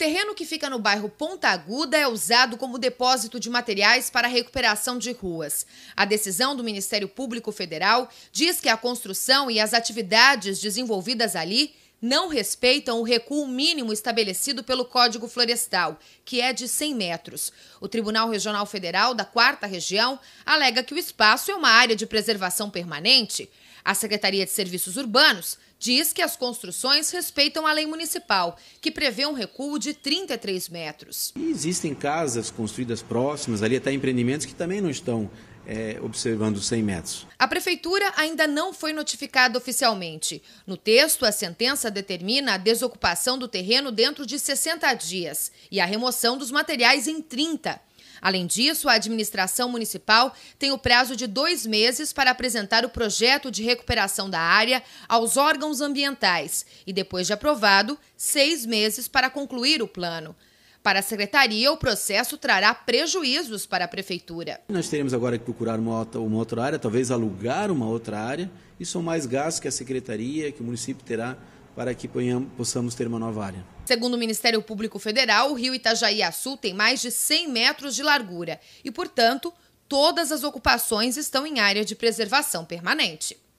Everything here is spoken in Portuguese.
terreno que fica no bairro Ponta Aguda é usado como depósito de materiais para recuperação de ruas. A decisão do Ministério Público Federal diz que a construção e as atividades desenvolvidas ali não respeitam o recuo mínimo estabelecido pelo Código Florestal, que é de 100 metros. O Tribunal Regional Federal da 4 Região alega que o espaço é uma área de preservação permanente. A Secretaria de Serviços Urbanos diz que as construções respeitam a lei municipal, que prevê um recuo de 33 metros. existem casas construídas próximas, ali até empreendimentos que também não estão é, observando 100 metros. A prefeitura ainda não foi notificada oficialmente. No texto, a sentença determina a desocupação do terreno dentro de 60 dias e a remoção dos materiais em 30. Além disso, a administração municipal tem o prazo de dois meses para apresentar o projeto de recuperação da área aos órgãos ambientais e, depois de aprovado, seis meses para concluir o plano. Para a secretaria, o processo trará prejuízos para a prefeitura. Nós teremos agora que procurar uma outra, uma outra área, talvez alugar uma outra área, e são mais gastos que a secretaria, que o município terá para que possamos ter uma nova área. Segundo o Ministério Público Federal, o rio Itajaí Açu tem mais de 100 metros de largura e, portanto, todas as ocupações estão em área de preservação permanente.